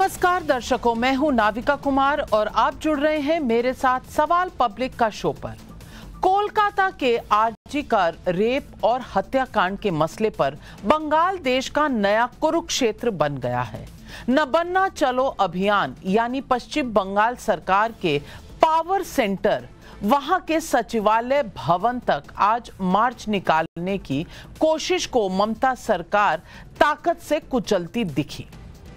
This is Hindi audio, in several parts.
नमस्कार दर्शकों मैं हूं नाविका कुमार और आप जुड़ रहे हैं मेरे साथ सवाल पब्लिक का शो पर कोलकाता के आरजी रेप और हत्याकांड के मसले पर बंगाल देश का नया कुरुक्षेत्र बन गया है न बनना चलो अभियान यानी पश्चिम बंगाल सरकार के पावर सेंटर वहां के सचिवालय भवन तक आज मार्च निकालने की कोशिश को ममता सरकार ताकत से कुचलती दिखी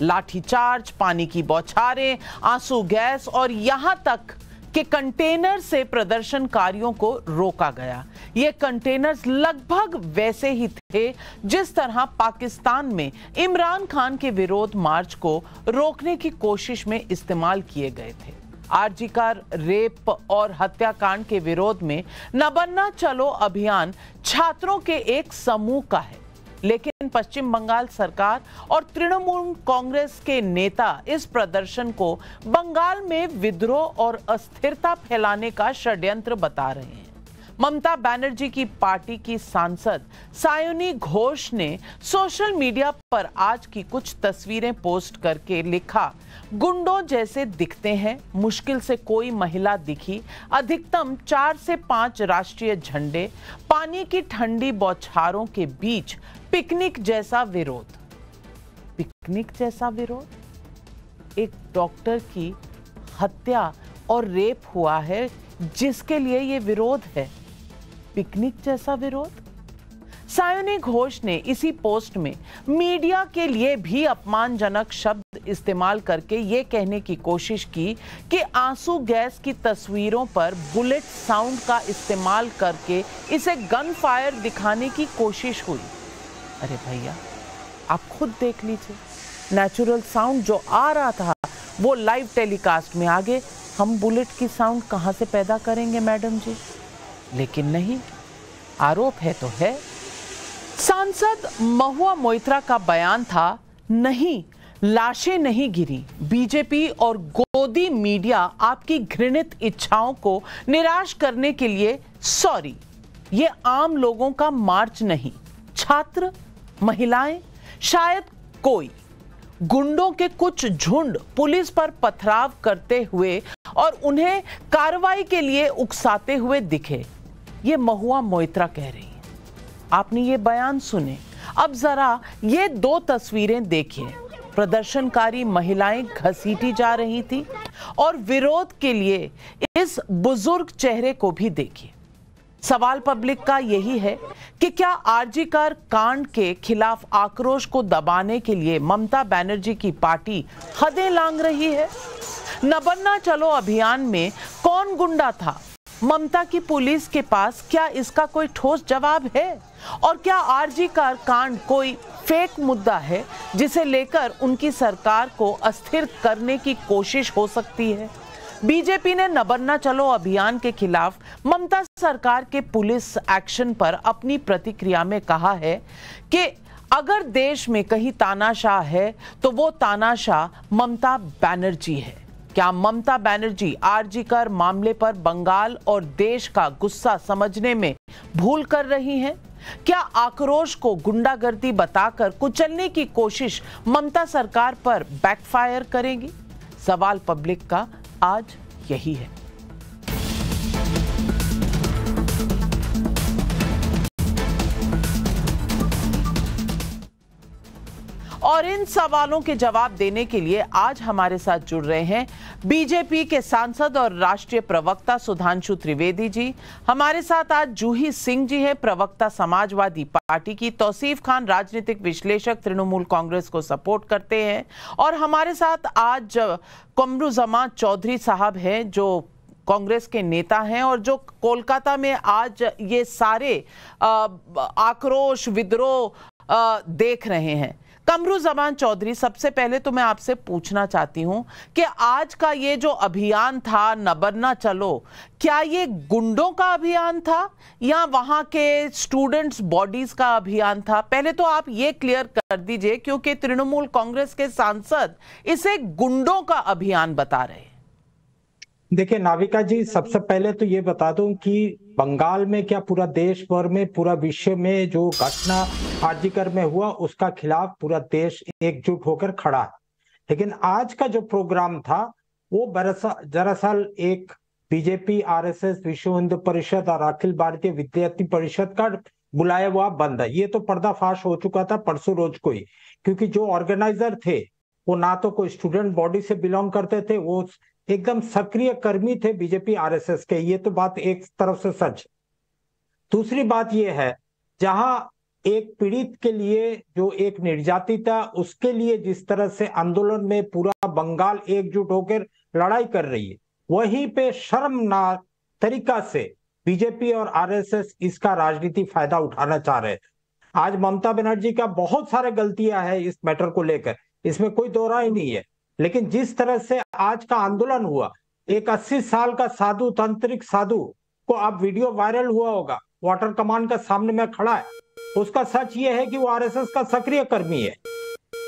लाठीचार्ज पानी की बौछारें आंसू गैस और यहां तक कि कंटेनर से प्रदर्शनकारियों को रोका गया ये कंटेनर्स लगभग वैसे ही थे जिस तरह पाकिस्तान में इमरान खान के विरोध मार्च को रोकने की कोशिश में इस्तेमाल किए गए थे आरजीकार रेप और हत्याकांड के विरोध में नबन्ना चलो अभियान छात्रों के एक समूह का है लेकिन पश्चिम बंगाल सरकार और तृणमूल कांग्रेस के नेता इस प्रदर्शन को बंगाल में विद्रोह और अस्थिरता फैलाने का षड्यंत्र बता रहे हैं ममता बनर्जी की पार्टी की सांसद सायुनी घोष ने सोशल मीडिया पर आज की कुछ तस्वीरें पोस्ट करके लिखा गुंडों जैसे दिखते हैं मुश्किल से कोई महिला दिखी अधिकतम चार से पांच राष्ट्रीय झंडे पानी की ठंडी बौछारों के बीच पिकनिक जैसा विरोध पिकनिक जैसा विरोध एक डॉक्टर की हत्या और रेप हुआ है जिसके लिए ये विरोध है पिकनिक जैसा विरोध सायोनी घोष ने इसी पोस्ट में मीडिया के लिए भी अपमानजनक शब्द इस्तेमाल करके ये कहने की कोशिश की कि आंसू गैस की तस्वीरों पर बुलेट साउंड का इस्तेमाल करके इसे गन फायर दिखाने की कोशिश हुई अरे भैया आप खुद देख लीजिए नेचुरल साउंड जो आ रहा था वो लाइव टेलीकास्ट में आगे हम बुलेट की साउंड कहाँ से पैदा करेंगे मैडम जी लेकिन नहीं आरोप है तो है सांसद महुआ मोइत्रा का बयान था नहीं लाशें नहीं गिरी बीजेपी और गोदी मीडिया आपकी घृणित इच्छाओं को निराश करने के लिए सॉरी ये आम लोगों का मार्च नहीं छात्र महिलाएं शायद कोई गुंडों के कुछ झुंड पुलिस पर पथराव करते हुए और उन्हें कार्रवाई के लिए उकसाते हुए दिखे ये महुआ मोइत्रा कह रही है आपने ये बयान सुने अब जरा ये दो तस्वीरें देखिए प्रदर्शनकारी महिलाएं घसीटी जा रही थी और विरोध के लिए इस बुजुर्ग चेहरे को भी देखिए सवाल पब्लिक का यही है कि क्या कार कांड के खिलाफ आक्रोश को दबाने के लिए ममता बनर्जी की पार्टी हदें लांग रही है नबन्ना चलो अभियान में कौन गुंडा था ममता की पुलिस के पास क्या इसका कोई ठोस जवाब है और क्या आरजी कार कांड कोई फेक मुद्दा है जिसे लेकर उनकी सरकार को अस्थिर करने की कोशिश हो सकती है बीजेपी ने नबरना चलो अभियान के खिलाफ ममता सरकार के पुलिस एक्शन पर अपनी प्रतिक्रिया में कहा है कि अगर देश में कहीं तानाशाह है तो वो तानाशाह ममता बनर्जी है क्या ममता बैनर्जी आरजी कर मामले पर बंगाल और देश का गुस्सा समझने में भूल कर रही हैं? क्या आक्रोश को गुंडागर्दी बताकर कुचलने की कोशिश ममता सरकार पर बैकफायर करेगी सवाल पब्लिक का आज यही है और इन सवालों के जवाब देने के लिए आज हमारे साथ जुड़ रहे हैं बीजेपी के सांसद और राष्ट्रीय प्रवक्ता सुधांशु त्रिवेदी जी हमारे साथ आज जूही सिंह जी हैं प्रवक्ता समाजवादी पार्टी की तौसीफ खान राजनीतिक विश्लेषक तृणमूल कांग्रेस को सपोर्ट करते हैं और हमारे साथ आज कमरुजमा चौधरी साहब हैं जो कांग्रेस के नेता हैं और जो कोलकाता में आज ये सारे आक्रोश विद्रोह देख रहे हैं कमरू जबान चौधरी सबसे पहले तो मैं आपसे पूछना चाहती हूँ कि आज का ये जो अभियान था नबरना चलो क्या ये गुंडों का अभियान था या वहां के स्टूडेंट्स बॉडीज का अभियान था पहले तो आप ये क्लियर कर दीजिए क्योंकि तृणमूल कांग्रेस के सांसद इसे गुंडों का अभियान बता रहे हैं देखिए नाविका जी सबसे पहले तो ये बता दूं कि बंगाल में क्या पूरा देश भर में पूरा विश्व में जो घटना आर्जिकर में हुआ उसका खिलाफ पूरा देश एकजुट होकर खड़ा है लेकिन आज का जो प्रोग्राम था वो दरअसल एक बीजेपी आरएसएस विश्व हिंदू परिषद और अखिल भारतीय विद्यार्थी परिषद का बुलाया हुआ बंद है ये तो पर्दाफाश हो चुका था परसों रोज को ही क्योंकि जो ऑर्गेनाइजर थे वो ना तो कोई स्टूडेंट बॉडी से बिलोंग करते थे वो एकदम सक्रिय कर्मी थे बीजेपी आरएसएस के ये तो बात एक तरफ से सच दूसरी बात यह है जहां एक पीड़ित के लिए जो एक निर्जातिता उसके लिए जिस तरह से आंदोलन में पूरा बंगाल एकजुट होकर लड़ाई कर रही है वहीं पे शर्मनाक तरीका से बीजेपी और आरएसएस इसका राजनीति फायदा उठाना चाह रहे थे आज ममता बनर्जी का बहुत सारे गलतियां है इस मैटर को लेकर इसमें कोई दोहरा ही नहीं है लेकिन जिस तरह से आज का आंदोलन हुआ एक 80 साल का साधु तांत्रिक साधु को अब वीडियो वायरल हुआ होगा वाटर कमांड का सामने में खड़ा है उसका सच ये है कि वो आरएसएस का सक्रिय कर्मी है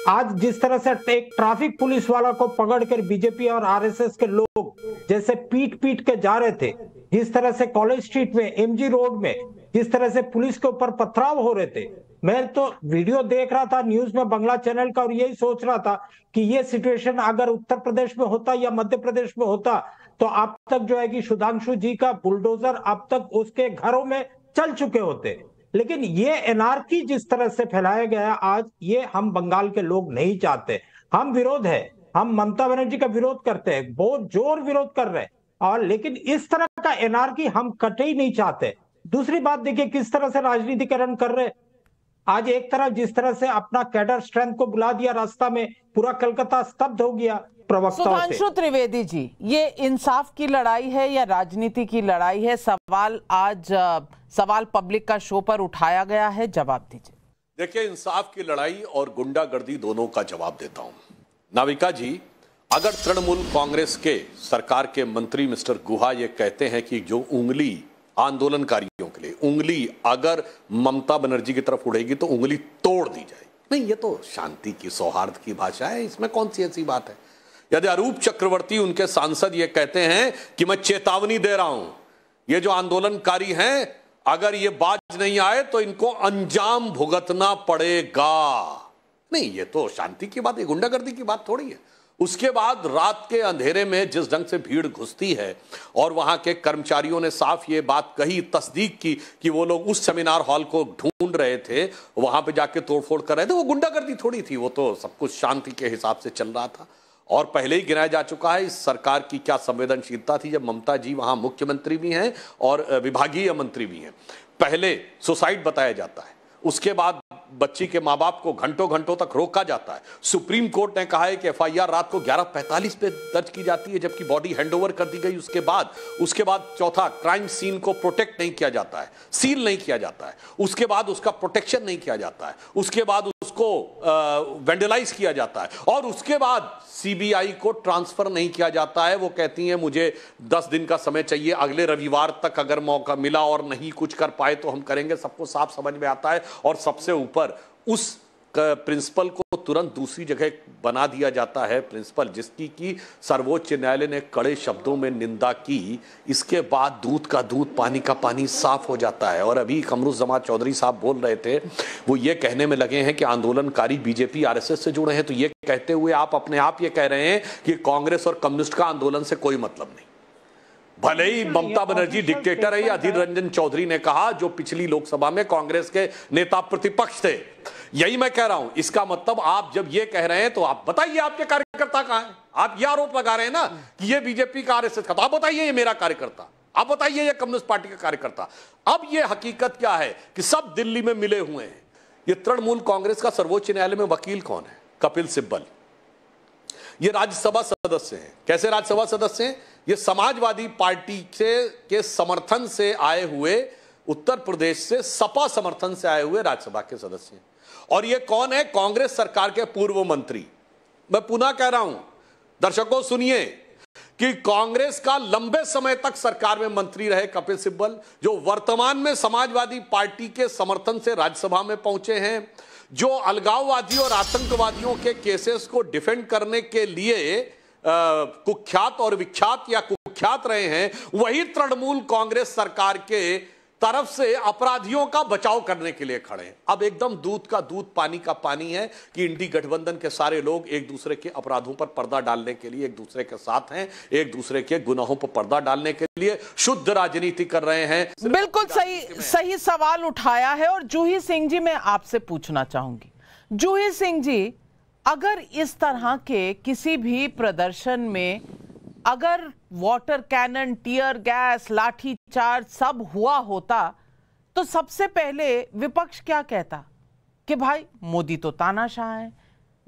आज जिस तरह से एक ट्रैफिक पुलिस वाला को पकड़कर बीजेपी और आरएसएस के लोग जैसे पीट पीट के जा रहे थे जिस तरह से कॉलेज स्ट्रीट में एमजी रोड में जिस तरह से पुलिस के ऊपर पथराव हो रहे थे मैं तो वीडियो देख रहा था न्यूज में बंगला चैनल का और यही सोच रहा था कि ये सिचुएशन अगर उत्तर प्रदेश में होता या मध्य प्रदेश में होता तो अब तक जो है कि सुधांशु जी का बुलडोजर अब तक उसके घरों में चल चुके होते लेकिन ये एनार्की जिस तरह से फैलाया गया आज ये हम बंगाल के लोग नहीं चाहते हम विरोध है हम ममता बनर्जी का विरोध करते हैं बहुत जोर विरोध कर रहे हैं और लेकिन इस तरह का एनार्की हम कटे ही नहीं चाहते दूसरी बात देखिए किस तरह से राजनीतिकरण कर रहे आज एक तरफ जिस तरह से अपना कैडर स्ट्रेंथ को बुला दिया रास्ता में पूरा कलकत्ता स्तब्ध हो गया सुधांशु त्रिवेदी जी ये इंसाफ की लड़ाई है या राजनीति की लड़ाई है सवाल आज सवाल पब्लिक का शो पर उठाया गया है जवाब दीजिए देखिए इंसाफ की लड़ाई और गुंडागर्दी दोनों का जवाब देता हूं नाविका जी अगर तृणमूल कांग्रेस के सरकार के मंत्री मिस्टर गुहा ये कहते हैं कि जो उंगली आंदोलनकारियों के लिए उंगली अगर ममता बनर्जी की तरफ उड़ेगी तो उंगली तोड़ दी जाएगी नहीं ये तो शांति की सौहार्द की भाषा है इसमें कौन सी ऐसी बात है यदि अरूप चक्रवर्ती उनके सांसद ये कहते हैं कि मैं चेतावनी दे रहा हूं ये जो आंदोलनकारी हैं अगर ये बाज नहीं आए तो इनको अंजाम भुगतना पड़ेगा नहीं ये तो शांति की बात है गुंडागर्दी की बात थोड़ी है उसके बाद रात के अंधेरे में जिस ढंग से भीड़ घुसती है और वहां के कर्मचारियों ने साफ ये बात कही तस्दीक की कि वो लोग उस सेमिनार हॉल को ढूंढ रहे थे वहां पे जाके तोड़फोड़ कर रहे थे वो गुंडागर्दी थोड़ी थी वो तो सब कुछ शांति के हिसाब से चल रहा था और पहले ही गिनाया जा चुका है इस सरकार की क्या संवेदनशीलता थी जब ममता जी वहां मुख्यमंत्री भी हैं और विभागीय मंत्री भी हैं पहले सुसाइड बताया जाता है उसके बाद बच्ची के माँ बाप को घंटों घंटों तक रोका जाता है सुप्रीम कोर्ट ने कहा है कि एफआईआर रात को ग्यारह पैंतालीस पे दर्ज की जाती है जबकि बॉडी हैंडओवर कर दी गई उसके बाद उसके बाद चौथा क्राइम सीन को प्रोटेक्ट नहीं किया जाता है सील नहीं किया जाता है उसके बाद उसका प्रोटेक्शन नहीं किया जाता है उसके बाद उसको वेंडलाइज किया जाता है और उसके बाद सीबीआई को ट्रांसफर नहीं किया जाता है वो कहती हैं मुझे दस दिन का समय चाहिए अगले रविवार तक अगर मौका मिला और नहीं कुछ कर पाए तो हम करेंगे सबको साफ समझ में आता है और सबसे ऊपर उस प्रिंसिपल को तुरंत दूसरी जगह बना दिया जाता है प्रिंसिपल जिसकी कि सर्वोच्च न्यायालय ने कड़े शब्दों में निंदा की इसके बाद दूध का दूध पानी का पानी साफ हो जाता है और अभी कमरुजमा चौधरी साहब बोल रहे थे वो ये कहने में लगे हैं कि आंदोलनकारी बीजेपी आरएसएस से जुड़े हैं तो ये कहते हुए आप अपने आप ये कह रहे हैं कि कांग्रेस और कम्युनिस्ट का आंदोलन से कोई मतलब नहीं भले ही अच्छा, ममता बनर्जी डिक्टेटर है अधीर रंजन चौधरी ने कहा जो पिछली लोकसभा में कांग्रेस के नेता प्रतिपक्ष थे यही मैं कह रहा हूं इसका मतलब आप जब ये कह रहे हैं तो आप बताइए आपके कार्यकर्ता कहा है आप ये आरोप लगा रहे हैं ना कि ये बीजेपी का आर एस एस का तो आप बताइए ये मेरा कार्यकर्ता आप बताइए ये कम्युनिस्ट पार्टी का कार्यकर्ता अब ये हकीकत क्या है कि सब दिल्ली में मिले हुए हैं ये तृणमूल कांग्रेस का सर्वोच्च न्यायालय में वकील कौन है कपिल सिब्बल ये राज्यसभा सदस्य हैं कैसे राज्यसभा सदस्य हैं ये समाजवादी पार्टी से के समर्थन से आए हुए उत्तर प्रदेश से सपा समर्थन से आए हुए राज्यसभा के सदस्य हैं और ये कौन है कांग्रेस सरकार के पूर्व मंत्री मैं पुनः कह रहा हूं दर्शकों सुनिए कि कांग्रेस का लंबे समय तक सरकार में मंत्री रहे कपिल सिब्बल जो वर्तमान में समाजवादी पार्टी के समर्थन से राज्यसभा में पहुंचे हैं जो अलगाववादी और आतंकवादियों के केसेस को डिफेंड करने के लिए कुख्यात और विख्यात या कुख्यात रहे हैं वही तृणमूल कांग्रेस सरकार के तरफ से अपराधियों का बचाव करने के लिए खड़े हैं अब एकदम दूध का दूध पानी का पानी है कि इंडी गठबंधन के सारे लोग एक दूसरे के अपराधों पर पर्दा डालने के लिए एक दूसरे के साथ हैं एक दूसरे के गुनाहों पर पर्दा डालने के लिए शुद्ध राजनीति कर रहे हैं बिल्कुल सही सही सवाल उठाया है और जूही सिंह जी मैं आपसे पूछना चाहूंगी जूही सिंह जी अगर इस तरह के किसी भी प्रदर्शन में अगर water cannon tear gas lathi charge सब हुआ होता तो सबसे पहले विपक्ष क्या कहता कि भाई मोदी तो तानाशाह है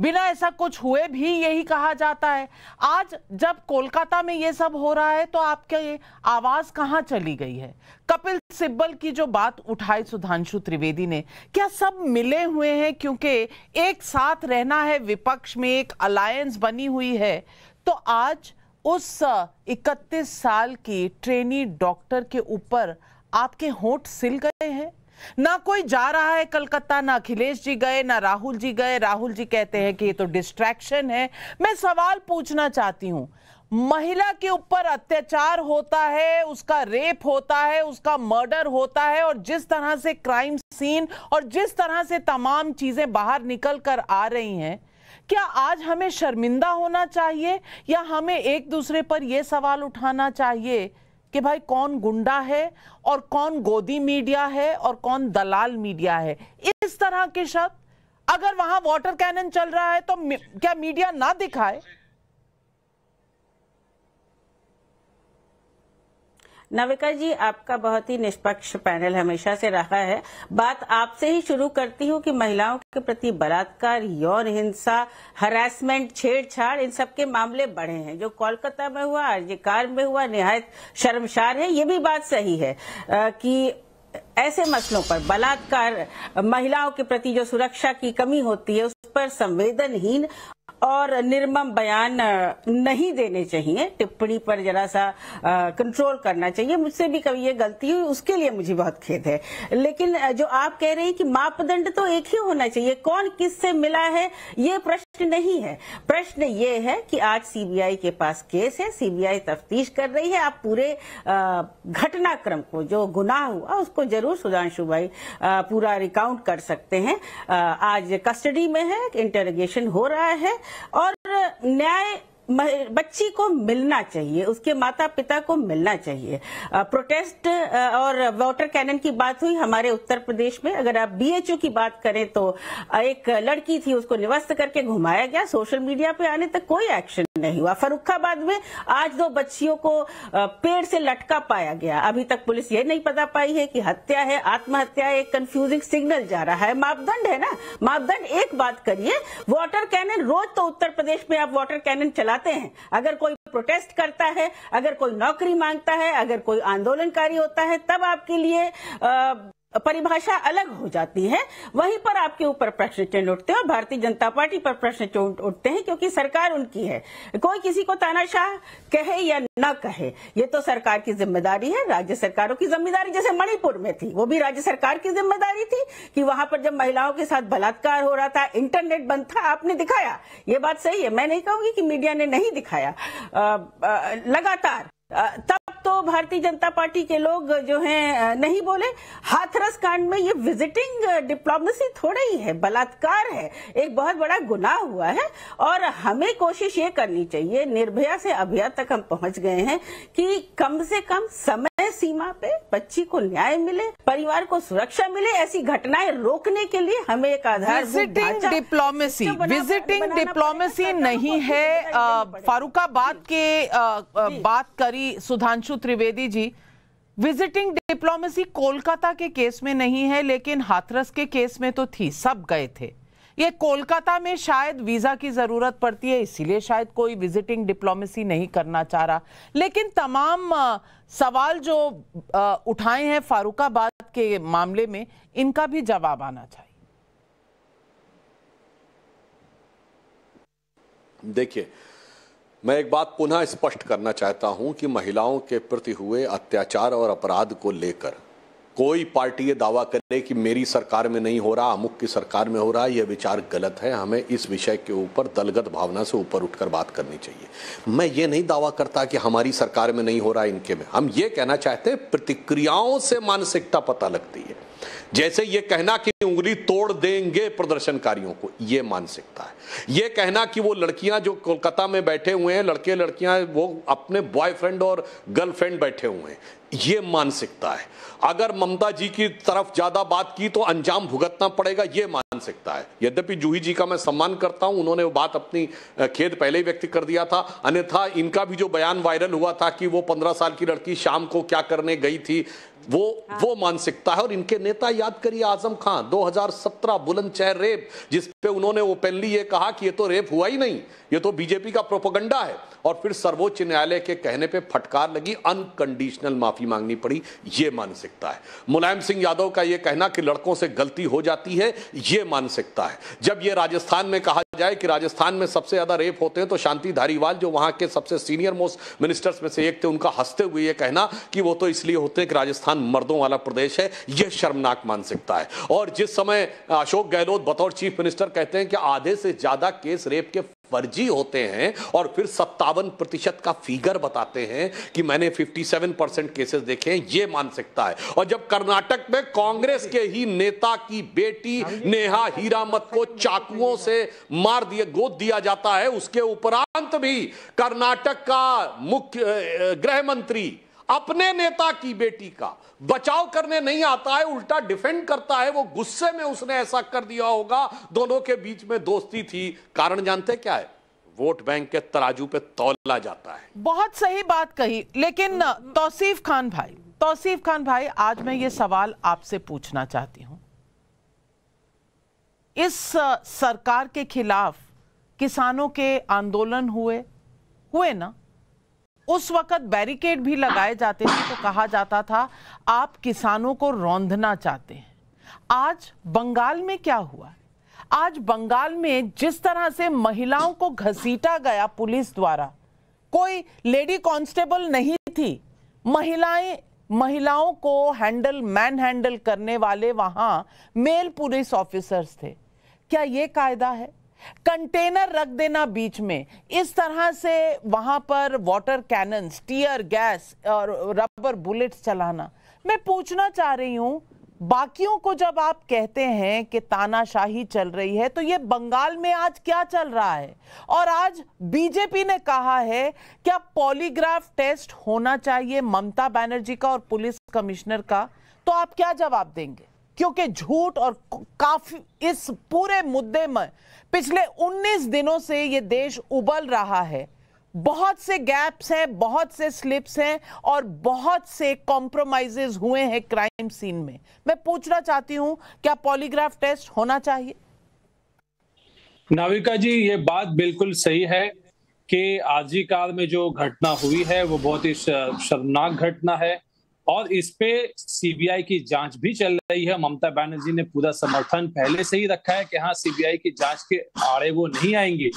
बिना ऐसा कुछ हुए भी यही कहा जाता है आज जब कोलकाता में ये सब हो रहा है तो आपके ये आवाज कहाँ चली गई है कपिल सिब्बल की जो बात उठाई सुधांशु त्रिवेदी ने क्या सब मिले हुए हैं क्योंकि एक साथ रहना है विपक्ष में एक अलायंस बनी हुई है तो आज उस 31 साल की ट्रेनी डॉक्टर के ऊपर आपके होठ सिल गए हैं ना कोई जा रहा है कलकत्ता ना अखिलेश जी गए ना राहुल जी गए राहुल जी कहते हैं कि ये तो डिस्ट्रैक्शन है मैं सवाल पूछना चाहती हूं महिला के ऊपर अत्याचार होता है उसका रेप होता है उसका मर्डर होता है और जिस तरह से क्राइम सीन और जिस तरह से तमाम चीजें बाहर निकल कर आ रही हैं क्या आज हमें शर्मिंदा होना चाहिए या हमें एक दूसरे पर यह सवाल उठाना चाहिए कि भाई कौन गुंडा है और कौन गोदी मीडिया है और कौन दलाल मीडिया है इस तरह के शब्द अगर वहां वाटर कैनन चल रहा है तो क्या मीडिया ना दिखाए नविका जी आपका बहुत ही निष्पक्ष पैनल हमेशा से रहा है बात आपसे ही शुरू करती हूँ कि महिलाओं के प्रति बलात्कार यौन हिंसा हरासमेंट छेड़छाड़ इन सब के मामले बढ़े हैं जो कोलकाता में हुआ कार में हुआ निहायत शर्मशार है ये भी बात सही है आ, कि ऐसे मसलों पर बलात्कार महिलाओं के प्रति जो सुरक्षा की कमी होती है उस पर संवेदनहीन और निर्मम बयान नहीं देने चाहिए टिप्पणी पर जरा सा कंट्रोल करना चाहिए मुझसे भी कभी ये गलती हुई उसके लिए मुझे बहुत खेद है लेकिन जो आप कह रहे हैं कि मापदंड तो एक ही होना चाहिए कौन किससे मिला है ये प्रश्न नहीं है प्रश्न ये है कि आज सीबीआई के पास केस है सीबीआई तफ्तीश कर रही है आप पूरे घटनाक्रम को जो गुनाह हुआ उसको जरूर सुधांशु भाई पूरा रिकाउंट कर सकते हैं आज कस्टडी में है इंटरोगेशन हो रहा है और न्याय बच्ची को मिलना चाहिए उसके माता पिता को मिलना चाहिए प्रोटेस्ट और वाटर कैनन की बात हुई हमारे उत्तर प्रदेश में अगर आप बीएचयू की बात करें तो एक लड़की थी उसको निवस्त करके घुमाया गया सोशल मीडिया पे आने तक कोई एक्शन नहीं हुआ फरुखाबाद में आज दो बच्चियों को पेड़ से लटका पाया गया अभी तक पुलिस ये नहीं पता पाई है कि हत्या है आत्महत्या है एक कंफ्यूजिंग सिग्नल जा रहा है मापदंड है ना मापदंड एक बात करिए वाटर कैनन रोज तो उत्तर प्रदेश में आप वाटर कैनन चलाते हैं अगर कोई प्रोटेस्ट करता है अगर कोई नौकरी मांगता है अगर कोई आंदोलनकारी होता है तब आपके लिए आ, परिभाषा अलग हो जाती है वहीं पर आपके ऊपर प्रश्न चिन्ह उठते हैं और भारतीय जनता पार्टी पर प्रश्न चिन्ह उठते हैं क्योंकि सरकार उनकी है कोई किसी को तानाशाह कहे या न कहे ये तो सरकार की जिम्मेदारी है राज्य सरकारों की जिम्मेदारी जैसे मणिपुर में थी वो भी राज्य सरकार की जिम्मेदारी थी कि वहां पर जब महिलाओं के साथ बलात्कार हो रहा था इंटरनेट बंद था आपने दिखाया ये बात सही है मैं नहीं कहूंगी कि मीडिया ने नहीं दिखाया लगातार तब तो भारतीय जनता पार्टी के लोग जो हैं नहीं बोले हाथरस कांड में ये विजिटिंग डिप्लोमेसी थोड़ा ही है बलात्कार है एक बहुत बड़ा गुनाह हुआ है और हमें कोशिश ये करनी चाहिए निर्भया से अभिया तक हम पहुंच गए हैं कि कम से कम समय सीमा पे बच्ची को न्याय मिले परिवार को सुरक्षा मिले ऐसी घटनाएं रोकने के लिए हमें एक आधार विजिटिंग डिप्लोमेसी विजिटिंग डिप्लोमेसी नहीं है फारूकाबाद के बात करी सुधांशु त्रिवेदी जी विजिटिंग डिप्लोमेसी कोलकाता के केस में नहीं है लेकिन हाथरस के केस में तो थी सब गए थे ये कोलकाता में शायद वीज़ा की ज़रूरत पड़ती है इसीलिए शायद कोई विजिटिंग डिप्लोमेसी नहीं करना चाह रहा लेकिन तमाम सवाल जो उठाए हैं फारूकाबाद के मामले में इनका भी जवाब आना चाहिए देखिए मैं एक बात पुनः स्पष्ट करना चाहता हूं कि महिलाओं के प्रति हुए अत्याचार और अपराध को लेकर कोई पार्टी ये दावा करे कि मेरी सरकार में नहीं हो रहा अमुक की सरकार में हो रहा यह विचार गलत है हमें इस विषय के ऊपर दलगत भावना से ऊपर उठकर बात करनी चाहिए मैं ये नहीं दावा करता कि हमारी सरकार में नहीं हो रहा इनके में हम ये कहना चाहते हैं प्रतिक्रियाओं से मानसिकता पता लगती है जैसे ये कहना कि उंगली तोड़ देंगे प्रदर्शनकारियों को ये मानसिकता है ये कहना कि वो लड़कियां जो कोलकाता में बैठे हुए हैं लड़के लड़कियां वो अपने बॉयफ्रेंड और गर्लफ्रेंड बैठे हुए हैं ये मानसिकता है अगर ममता जी की तरफ ज्यादा बात की तो अंजाम भुगतना पड़ेगा ये मानसिकता है यद्यपि जूही जी का मैं सम्मान करता हूं उन्होंने वो बात अपनी खेद पहले ही व्यक्त कर दिया था अन्यथा इनका भी जो बयान वायरल हुआ था कि वो पंद्रह साल की लड़की शाम को क्या करने गई थी वो हाँ। वो मानसिकता है और इनके नेता याद करिए आजम खान 2017 बुलंदशहर रेप जिसपे उन्होंने ओपनली ये कहा कि ये तो रेप हुआ ही नहीं ये तो बीजेपी का प्रोपोगंडा है और फिर सर्वोच्च न्यायालय के कहने पे फटकार लगी अनकंडीशनल माफी मांगनी पड़ी ये मानसिकता है मुलायम सिंह यादव का ये कहना कि लड़कों से गलती हो जाती है ये मानसिकता है जब ये राजस्थान में कहा जाए कि राजस्थान में सबसे ज्यादा रेप होते हैं तो शांति धारीवाल जो वहां के सबसे सीनियर मोस्ट मिनिस्टर्स में से एक थे उनका हंसते हुए ये कहना कि वो तो इसलिए होते हैं कि राजस्थान मर्दों वाला प्रदेश है यह शर्मनाक मानसिकता है और जिस समय अशोक गहलोत बतौर चीफ मिनिस्टर कहते हैं कि आधे से ज्यादा केस रेप के फर्जी होते हैं और फिर सत्तावन प्रतिशत का फिगर बताते हैं कि मैंने 57 परसेंट केसेस देखे हैं ये मान सकता है और जब कर्नाटक में कांग्रेस के ही नेता की बेटी नेहा हीरामत को चाकुओं से मार दिए गोद दिया जाता है उसके उपरांत भी कर्नाटक का मुख्य गृह मंत्री अपने नेता की बेटी का बचाव करने नहीं आता है उल्टा डिफेंड करता है वो गुस्से में उसने ऐसा कर दिया होगा दोनों के बीच में दोस्ती थी कारण जानते क्या है वोट बैंक के तराजू पे तोला जाता है बहुत सही बात कही लेकिन तौसीफ खान भाई तौसीफ खान भाई आज मैं ये सवाल आपसे पूछना चाहती हूं इस सरकार के खिलाफ किसानों के आंदोलन हुए हुए ना उस वक्त बैरिकेड भी लगाए जाते थे तो कहा जाता था आप किसानों को रौंदना चाहते हैं आज बंगाल में क्या हुआ आज बंगाल में जिस तरह से महिलाओं को घसीटा गया पुलिस द्वारा कोई लेडी कांस्टेबल नहीं थी महिलाएं महिलाओं को हैंडल मैन हैंडल करने वाले वहां मेल पुलिस ऑफिसर्स थे क्या ये कायदा है कंटेनर रख देना बीच में इस तरह से वहां पर वाटर कैन टीयर गैस और रबर बुलेट्स चलाना मैं पूछना चाह रही हूं बाकियों को जब आप कहते हैं कि तानाशाही चल रही है तो ये बंगाल में आज क्या चल रहा है और आज बीजेपी ने कहा है क्या पॉलीग्राफ टेस्ट होना चाहिए ममता बनर्जी का और पुलिस कमिश्नर का तो आप क्या जवाब देंगे क्योंकि झूठ और काफी इस पूरे मुद्दे में पिछले 19 दिनों से ये देश उबल रहा है बहुत से गैप्स हैं बहुत से स्लिप्स हैं और बहुत से कॉम्प्रोमाइजेज हुए हैं क्राइम सीन में मैं पूछना चाहती हूं क्या पॉलीग्राफ टेस्ट होना चाहिए नाविका जी ये बात बिल्कुल सही है कि काल में जो घटना हुई है वो बहुत ही शर्मनाक घटना है और इस पे सीबीआई की जांच भी चल रही है ममता बनर्जी ने पूरा समर्थन पहले से ही रखा है कि हाँ सीबीआई की जांच के आड़े वो नहीं आएंगे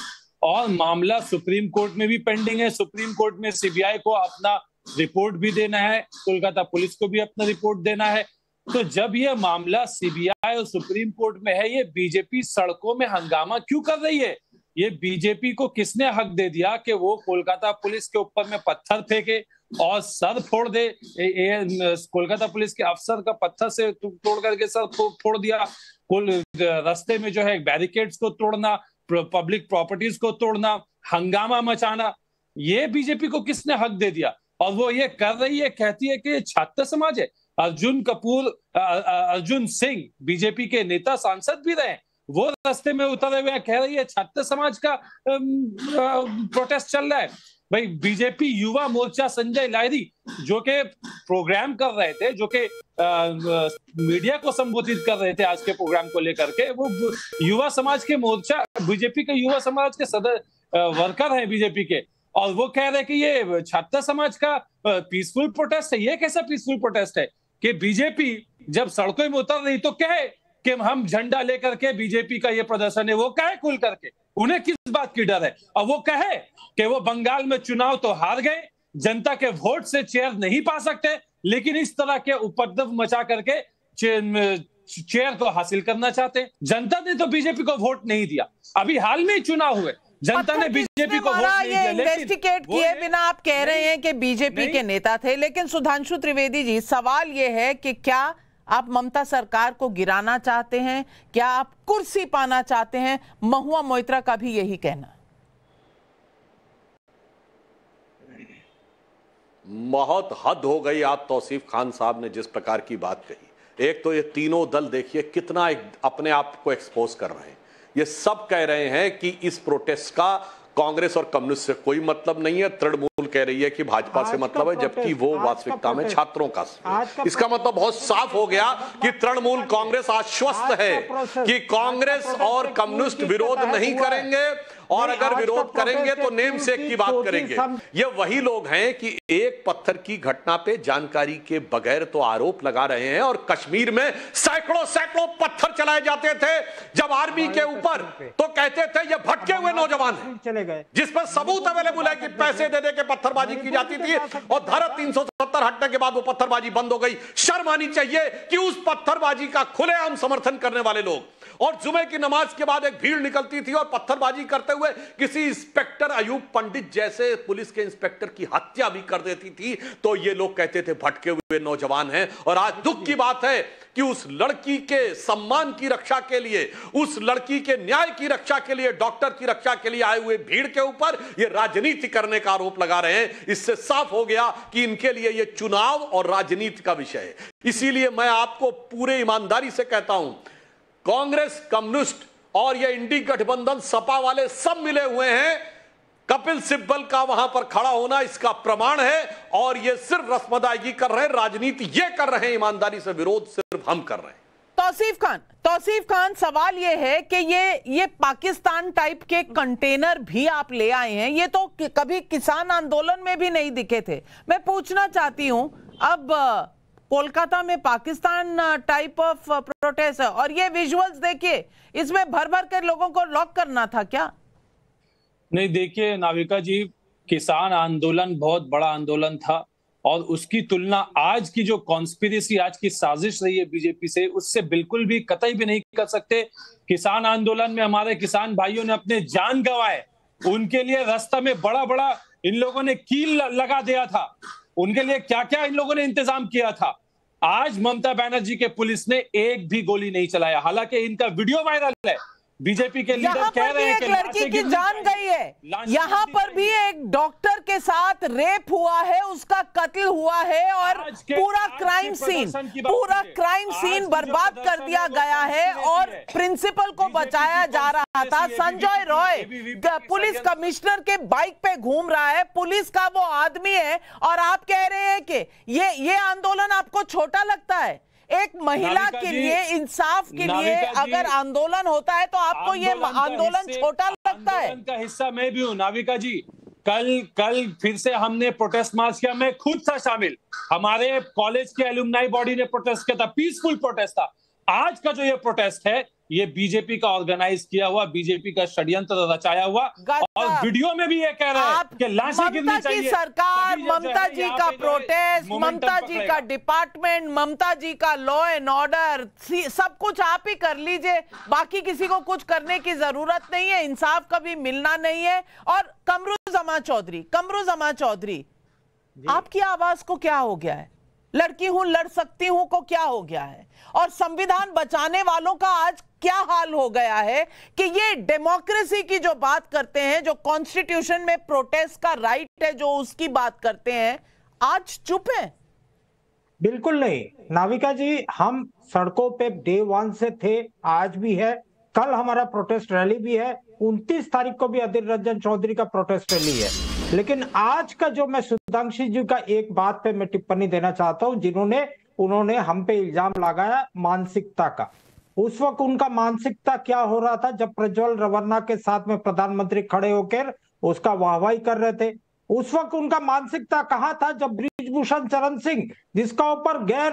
और मामला सुप्रीम कोर्ट में भी पेंडिंग है सुप्रीम कोर्ट में सीबीआई को अपना रिपोर्ट भी देना है कोलकाता पुलिस को भी अपना रिपोर्ट देना है तो जब यह मामला सीबीआई और सुप्रीम कोर्ट में है ये बीजेपी सड़कों में हंगामा क्यों कर रही है ये बीजेपी को किसने हक दे दिया कि वो कोलकाता पुलिस के ऊपर में पत्थर फेंके और सर फोड़ दे कोलकाता पुलिस के अफसर का पत्थर से तोड़ करके सर फोड़ दिया रस्ते में जो है बैरिकेड्स को तोड़ना पब्लिक प्रॉपर्टीज को तोड़ना हंगामा मचाना ये बीजेपी को किसने हक दे दिया और वो ये कर रही है कहती है कि छात्र समाज है अर्जुन कपूर अर्जुन सिंह बीजेपी के नेता सांसद भी रहे वो रास्ते में उतरे हुए कह रही है छात्र समाज का प्रोटेस्ट चल रहा है भाई बीजेपी युवा मोर्चा संजय लायरी जो के प्रोग्राम कर रहे थे जो के मीडिया को संबोधित कर रहे थे आज के प्रोग्राम को लेकर के वो युवा समाज के मोर्चा बीजेपी के युवा समाज के सदर वर्कर हैं बीजेपी के और वो कह रहे कि ये छात्र समाज का पीसफुल प्रोटेस्ट है ये कैसा पीसफुल प्रोटेस्ट है कि बीजेपी जब सड़कों में उतर रही तो कहे कि हम झंडा लेकर के बीजेपी का ये प्रदर्शन है वो कहे खुल करके उन्हें किस बात की डर है और वो कहे कि वो बंगाल में चुनाव तो हार गए जनता के वोट से चेयर नहीं पा सकते लेकिन इस तरह के उपद्रव मचा करके चेयर को हासिल करना चाहते जनता ने तो बीजेपी को वोट नहीं दिया अभी हाल में चुनाव हुए जनता ने बीजेपी को वोट नहीं दिया इन्वेस्टिगेट किए बिना आप कह रहे हैं कि बीजेपी के नेता थे लेकिन सुधांशु त्रिवेदी जी सवाल ये है कि क्या आप ममता सरकार को गिराना चाहते हैं क्या आप कुर्सी पाना चाहते हैं महुआ मोइत्रा का भी यही कहना बहुत हद हो गई आप तौसीफ खान साहब ने जिस प्रकार की बात कही एक तो ये तीनों दल देखिए कितना एक, अपने आप को एक्सपोज कर रहे हैं ये सब कह रहे हैं कि इस प्रोटेस्ट का कांग्रेस और कम्युनिस्ट से कोई मतलब नहीं है तृणमूल कह रही है कि भाजपा से मतलब है जबकि वो वास्तविकता में छात्रों का इसका मतलब बहुत साफ हो गया कि तृणमूल कांग्रेस आश्वस्त है कि कांग्रेस और कम्युनिस्ट विरोध नहीं करेंगे और अगर विरोध करेंगे तो नेम से की बात करेंगे ये वही लोग हैं कि एक पत्थर की घटना पे जानकारी के बगैर तो आरोप लगा रहे हैं और कश्मीर में सैकड़ों सैकड़ों पत्थर चलाए जाते थे जब आर्मी के ऊपर तो कहते थे ये भटके हुए नौजवान चले गए जिस पर सबूत अवेलेबल है कि पैसे देने के पत्थरबाजी की जाती थी और धारा तीन हटने के बाद वो पत्थरबाजी बंद हो गई शर्म आनी चाहिए कि उस पत्थरबाजी का खुलेआम समर्थन करने वाले लोग और जुमे की नमाज के बाद एक भीड़ निकलती थी और पत्थरबाजी करते हुए किसी इंस्पेक्टर अयूब पंडित जैसे पुलिस के इंस्पेक्टर की हत्या भी कर देती थी तो ये लोग कहते थे भटके हुए नौजवान हैं और आज दुख की बात है कि उस लड़की के सम्मान की रक्षा के लिए उस लड़की के न्याय की रक्षा के लिए डॉक्टर की रक्षा के लिए आए हुए भीड़ के ऊपर ये राजनीति करने का आरोप लगा रहे हैं इससे साफ हो गया कि इनके लिए ये चुनाव और राजनीति का विषय है इसीलिए मैं आपको पूरे ईमानदारी से कहता हूं कांग्रेस कम्युनिस्ट और ये इंडी गठबंधन सपा वाले सब मिले हुए हैं कपिल सिब्बल का वहां पर खड़ा होना इसका प्रमाण है और ये सिर्फ रस्मदायगी कर रहे हैं राजनीति ये कर रहे हैं ईमानदारी से विरोध सिर्फ हम कर रहे हैं तौसीफ खान तौसीफ खान सवाल ये है कि ये ये पाकिस्तान टाइप के कंटेनर भी आप ले आए हैं ये तो कभी किसान आंदोलन में भी नहीं दिखे थे मैं पूछना चाहती हूं अब कोलकाता में पाकिस्तान टाइप ऑफ प्रोटेस्ट है और ये विजुअल्स देखिए इसमें भर भर कर लोगों को लॉक करना था क्या नहीं देखिए नाविका जी किसान आंदोलन बहुत बड़ा आंदोलन था और उसकी तुलना आज की जो कॉन्स्पिरसी आज की साजिश रही है बीजेपी से उससे बिल्कुल भी कतई भी नहीं कर सकते किसान आंदोलन में हमारे किसान भाइयों ने अपने जान गंवाए उनके लिए रास्ता में बड़ा बड़ा इन लोगों ने कील लगा दिया था उनके लिए क्या क्या इन लोगों ने इंतजाम किया था आज ममता बनर्जी के पुलिस ने एक भी गोली नहीं चलाया हालांकि इनका वीडियो वायरल है बीजेपी के लीडर कह रहे हैं कि लड़की की जान गई है यहाँ पर भी एक डॉक्टर के साथ रेप हुआ है उसका कत्ल हुआ है और पूरा क्राइम सीन पूरा क्राइम सीन बर्बाद कर दिया गया है और प्रिंसिपल को बचाया जा रहा था संजय रॉय पुलिस कमिश्नर के बाइक पे घूम रहा है पुलिस का वो आदमी है और आप कह रहे हैं कि ये ये आंदोलन आपको छोटा लगता है एक महिला के लिए इंसाफ के लिए अगर आंदोलन होता है तो आपको ये आंदोलन छोटा लगता है का हिस्सा मैं भी हूँ नाविका जी कल कल फिर से हमने प्रोटेस्ट मार्च किया मैं खुद था शामिल हमारे कॉलेज के एलुमनाई बॉडी ने प्रोटेस्ट किया था पीसफुल प्रोटेस्ट था आज का जो ये प्रोटेस्ट है ये बीजेपी का ऑर्गेनाइज किया हुआ बीजेपी का षड्यंत्र रचाया हुआ और वीडियो में भी ये कह रहे हैं कि लाशें गिरनी चाहिए सरकार ममता जी का प्रोटेस्ट ममता जी का डिपार्टमेंट ममता जी का लॉ एंड ऑर्डर सब कुछ आप ही कर लीजिए बाकी किसी को कुछ करने की जरूरत नहीं है इंसाफ कभी मिलना नहीं है और कमरुजमा चौधरी कमरुजमा चौधरी आपकी आवाज को क्या हो गया है लड़की हूं लड़ सकती हूं को क्या हो गया है और संविधान बचाने वालों का आज क्या हाल हो गया है कि ये डेमोक्रेसी की जो बात करते हैं जो कॉन्स्टिट्यूशन में प्रोटेस्ट का राइट है जो उसकी बात करते हैं आज चुप है बिल्कुल नहीं नाविका जी हम सड़कों पे डे वन से थे आज भी है कल हमारा प्रोटेस्ट रैली भी है 29 तारीख को भी अधीर रंजन चौधरी का प्रोटेस्ट रैली है लेकिन आज का जो मैं सुधांशी जी का एक बात पे मैं टिप्पणी देना चाहता हूँ जिन्होंने उन्होंने हम पे इल्जाम लगाया मानसिकता का उस वक्त उनका मानसिकता क्या हो रहा था जब प्रज्वल रवन्ना के साथ में प्रधानमंत्री खड़े होकर उसका वाहवाही कर रहे थे उस वक्त उनका मानसिकता कहा था जब ब्रिजभूषण चरण सिंह जिसका ऊपर गैर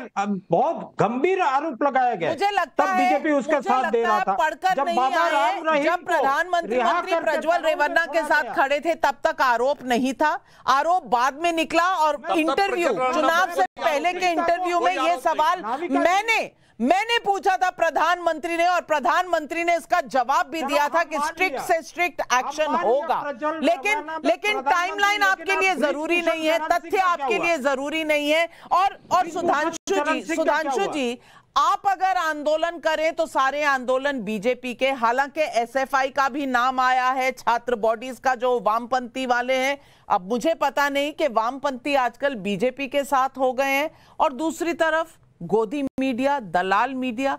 बहुत गंभीर आरोप लगाया गया मुझे लगता तब बीजेपी उसका साथ दे रहा था पढ़कर जब बाबा राम जब प्रधानमंत्री प्रज्वल रेवन्ना के साथ खड़े थे तब तक आरोप नहीं था आरोप बाद में निकला और इंटरव्यू चुनाव से पहले के इंटरव्यू में ये सवाल मैंने मैंने पूछा था प्रधानमंत्री ने और प्रधानमंत्री ने इसका जवाब भी दिया था कि स्ट्रिक्ट से स्ट्रिक्ट एक्शन होगा लेकिन लेकिन टाइमलाइन आपके लिए जरूरी नहीं है तथ्य आपके लिए जरूरी नहीं है और और सुधांशु जी सुधांशु जी आप अगर आंदोलन करें तो सारे आंदोलन बीजेपी के हालांकि एसएफआई का भी नाम आया है छात्र बॉडीज का जो वामपंथी वाले हैं अब मुझे पता नहीं कि वामपंथी आजकल बीजेपी के साथ हो गए हैं और दूसरी तरफ गोदी मीडिया दलाल मीडिया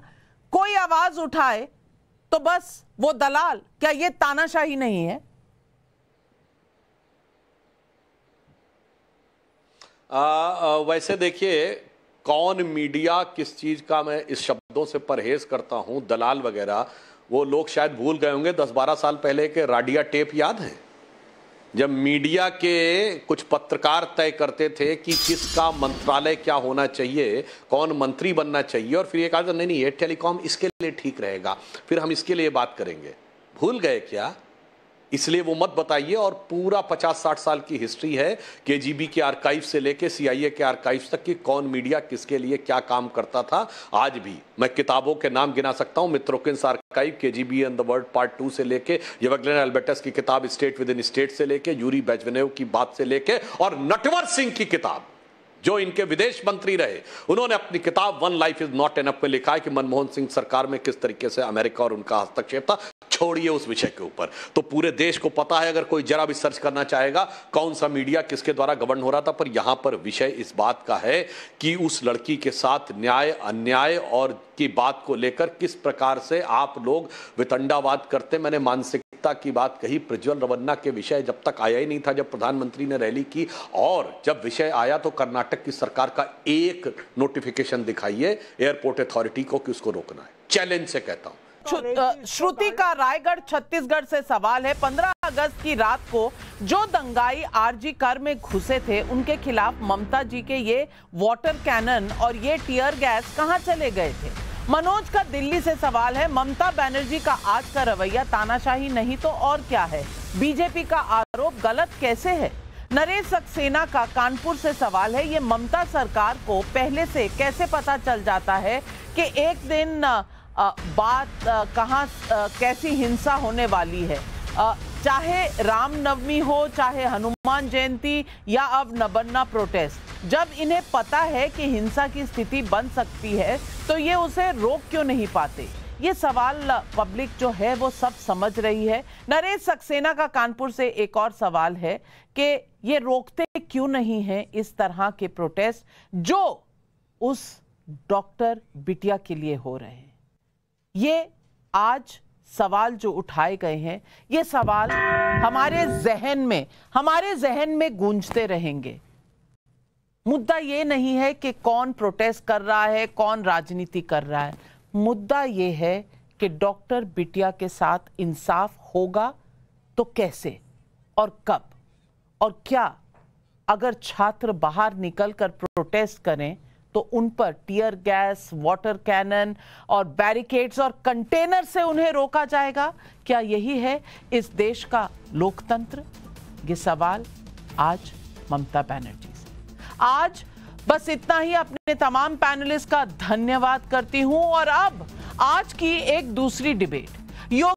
कोई आवाज उठाए तो बस वो दलाल क्या ये तानाशाही नहीं है आ, आ, वैसे देखिए कौन मीडिया किस चीज का मैं इस शब्दों से परहेज करता हूं दलाल वगैरह वो लोग शायद भूल गए होंगे दस बारह साल पहले के राडिया टेप याद है जब मीडिया के कुछ पत्रकार तय करते थे कि किसका मंत्रालय क्या होना चाहिए कौन मंत्री बनना चाहिए और फिर ये कहा था नहीं नहीं ये टेलीकॉम इसके लिए ठीक रहेगा फिर हम इसके लिए बात करेंगे भूल गए क्या इसलिए वो मत बताइए और पूरा 50-60 साल की हिस्ट्री है केजीबी के आर्काइव से लेके सीआईए के आर्काइव तक कि कौन मीडिया किसके लिए क्या काम करता था आज भी मैं किताबों के नाम गिना सकता हूँ Mitrokhin archive K G B and the world part two से लेके यवग्लेन एल्बेटस की किताब स्टेट विद इन स्टेट से लेके यूरी बैजवेनेव की बात से लेके और नटवर सिंह की किताब जो इनके विदेश मंत्री रहे उन्होंने अपनी किताब one life is not enough में लिखा है कि मनमोहन सिंह सरकार में किस तरीके से अमेरिका और उनका हस्तक्षेप था छोड़िए उस विषय के ऊपर तो पूरे देश को पता है अगर कोई जरा भी सर्च करना चाहेगा कौन सा मीडिया किसके द्वारा गवर्न हो रहा था पर यहां पर विषय इस बात का है कि उस लड़की के साथ न्याय अन्याय और की बात को लेकर किस प्रकार से आप लोग वितंडावाद करते मैंने मानसिकता की बात कही प्रज्वल रवन्ना के विषय जब तक आया ही नहीं था जब प्रधानमंत्री ने रैली की और जब विषय आया तो कर्नाटक की सरकार का एक नोटिफिकेशन दिखाइए एयरपोर्ट अथॉरिटी को कि उसको रोकना है चैलेंज से कहता हूँ श्रुति का रायगढ़ छत्तीसगढ़ से सवाल है 15 अगस्त की रात को जो दंगाई आरजी कर में घुसे थे उनके खिलाफ ममता जी के ये वाटर कैनन और ये टीयर गैस कहाँ चले गए थे मनोज का दिल्ली से सवाल है ममता बनर्जी का आज का रवैया तानाशाही नहीं तो और क्या है बीजेपी का आरोप गलत कैसे है नरेश सक्सेना का कानपुर से सवाल है ये ममता सरकार को पहले से कैसे पता चल जाता है कि एक दिन बात कहाँ कैसी हिंसा होने वाली है चाहे रामनवमी हो चाहे हनुमान जयंती या अब नबन्ना प्रोटेस्ट जब इन्हें पता है कि हिंसा की स्थिति बन सकती है तो ये उसे रोक क्यों नहीं पाते ये सवाल पब्लिक जो है वो सब समझ रही है नरेश सक्सेना का कानपुर से एक और सवाल है कि ये रोकते क्यों नहीं है इस तरह के प्रोटेस्ट जो उस डॉक्टर बिटिया के लिए हो रहे हैं ये आज सवाल जो उठाए गए हैं ये सवाल हमारे जहन में हमारे जहन में गूंजते रहेंगे मुद्दा ये नहीं है कि कौन प्रोटेस्ट कर रहा है कौन राजनीति कर रहा है मुद्दा ये है कि डॉक्टर बिटिया के साथ इंसाफ होगा तो कैसे और कब और क्या अगर छात्र बाहर निकलकर प्रोटेस्ट करें तो उन पर टीयर गैस वाटर कैनन और बैरिकेड्स और कंटेनर से उन्हें रोका जाएगा क्या यही है इस देश का लोकतंत्र ये सवाल आज ममता बनर्जी से आज बस इतना ही अपने तमाम पैनलिस्ट का धन्यवाद करती हूं और अब आज की एक दूसरी डिबेट योग